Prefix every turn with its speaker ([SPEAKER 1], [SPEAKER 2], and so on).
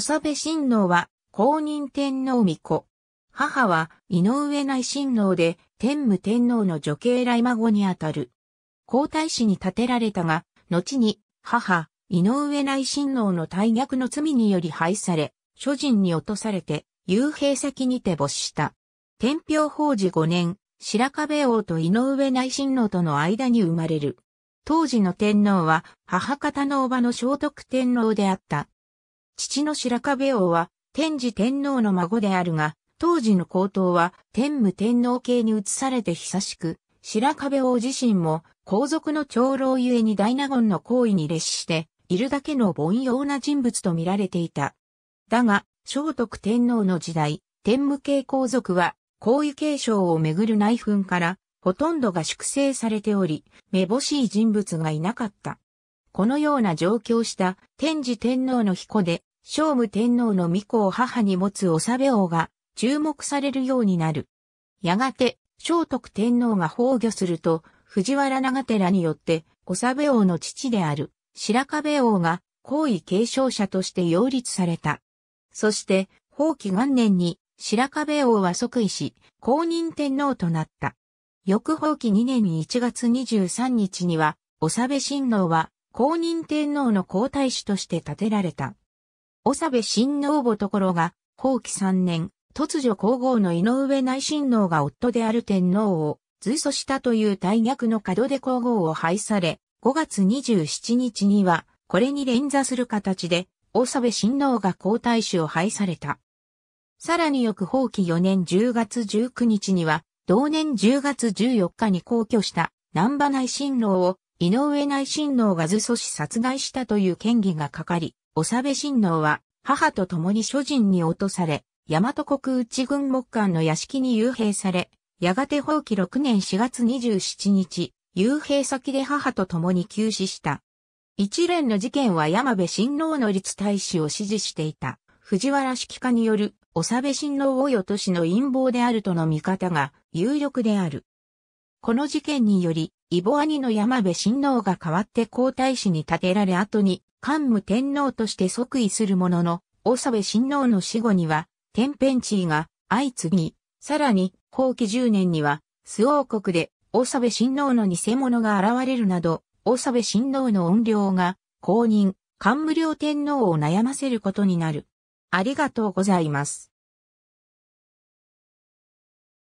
[SPEAKER 1] さべ親王は公認天皇御子。母は井上内親王で天武天皇の女系来孫にあたる。皇太子に建てられたが、後に母、井上内親王の大逆の罪により廃され、諸人に落とされて、幽閉先にて没した。天平法治5年、白壁王と井上内親王との間に生まれる。当時の天皇は母方の叔母の聖徳天皇であった。父の白壁王は、天智天皇の孫であるが、当時の皇統は天武天皇系に移されて久しく、白壁王自身も皇族の長老ゆえに大納言の行為に列して、いるだけの凡庸な人物と見られていた。だが、聖徳天皇の時代、天武系皇族は、皇位継承をめぐる内紛から、ほとんどが粛清されており、めぼしい人物がいなかった。このような上京した天智天皇の彦で、聖武天皇の御子を母に持つおさべ王が注目されるようになる。やがて、聖徳天皇が崩御すると、藤原長寺によって、おさべ王の父である白壁王が皇位継承者として擁立された。そして、法規元年に白壁王は即位し、公認天皇となった。翌法規2年1月23日には、おさべ親王は公認天皇の皇太子として建てられた。長部親王母ところが、後期3年、突如皇后の井上内親王が夫である天皇を、随祖したという大逆の門で皇后を廃され、5月27日には、これに連座する形で、大部親王が皇太子を廃された。さらに翌後期4年10月19日には、同年10月14日に皇居した南波内親王を井上内親王が図祖師殺害したという嫌疑がかかり、長部親王は母と共に諸人に落とされ、大和国内軍木官の屋敷に幽閉され、やがて放棄6年4月27日、幽閉先で母と共に急死した。一連の事件は山部親王の立大使を支持していた藤原式家による長部親王をよとしの陰謀であるとの見方が有力である。この事件によりイボ兄の山部親王が代わって皇太子に建てられ後に、桓武天皇として即位するものの、大沢部親王の死後には、天変地異が相次ぎ、さらに、後期10年には、周王国で大沢部親王の偽物が現れるなど、大沢部親王の怨霊が、公認、桓武両天皇を悩ませることになる。ありがとうございます。